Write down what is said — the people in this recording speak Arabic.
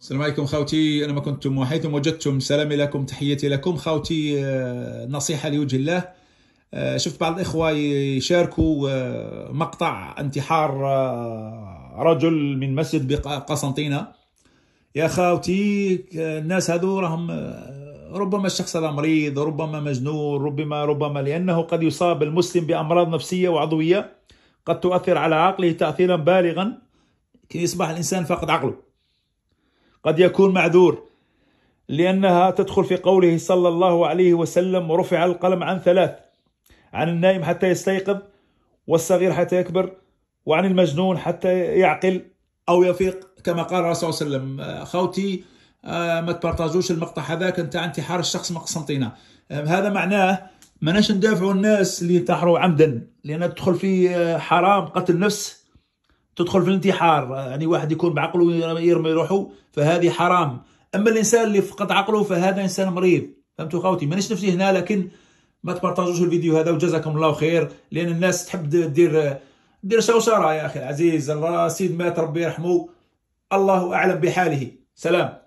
السلام عليكم خوتي أنا ما كنتم وحيثما وجدتم سلامي لكم تحياتي لكم خوتي آه، نصيحة لوجه الله آه، شفت بعض الإخوة يشاركوا آه، مقطع انتحار رجل من مسجد بقسنطينة يا خاوتي الناس هذو راهم ربما الشخص هذا مريض ربما مجنون ربما ربما لأنه قد يصاب المسلم بأمراض نفسية وعضوية قد تؤثر على عقله تأثيرا بالغا كي يصبح الإنسان فاقد عقله قد يكون معذور لأنها تدخل في قوله صلى الله عليه وسلم ورفع القلم عن ثلاث عن النائم حتى يستيقظ والصغير حتى يكبر وعن المجنون حتى يعقل أو يفيق كما قال الرسول صلى الله عليه وسلم خوتي آه، ما تبرتاجوش المقطع هذاك انت انتحار الشخص من قسنطينه آه، هذا معناه ماناش ندافعوا الناس اللي ينتحروا عمدا لان تدخل في آه، حرام قتل نفس تدخل في الانتحار يعني واحد يكون بعقله يرمي روحه فهذه حرام اما الانسان اللي فقد عقله فهذا انسان مريض فهمتوا خوتي مانيش نفتي هنا لكن ما تبارطاجوش الفيديو هذا وجزاكم الله خير لان الناس تحب دير دير شوشره يا اخي العزيز السيد مات ربي يرحمه الله اعلم بحاله سلام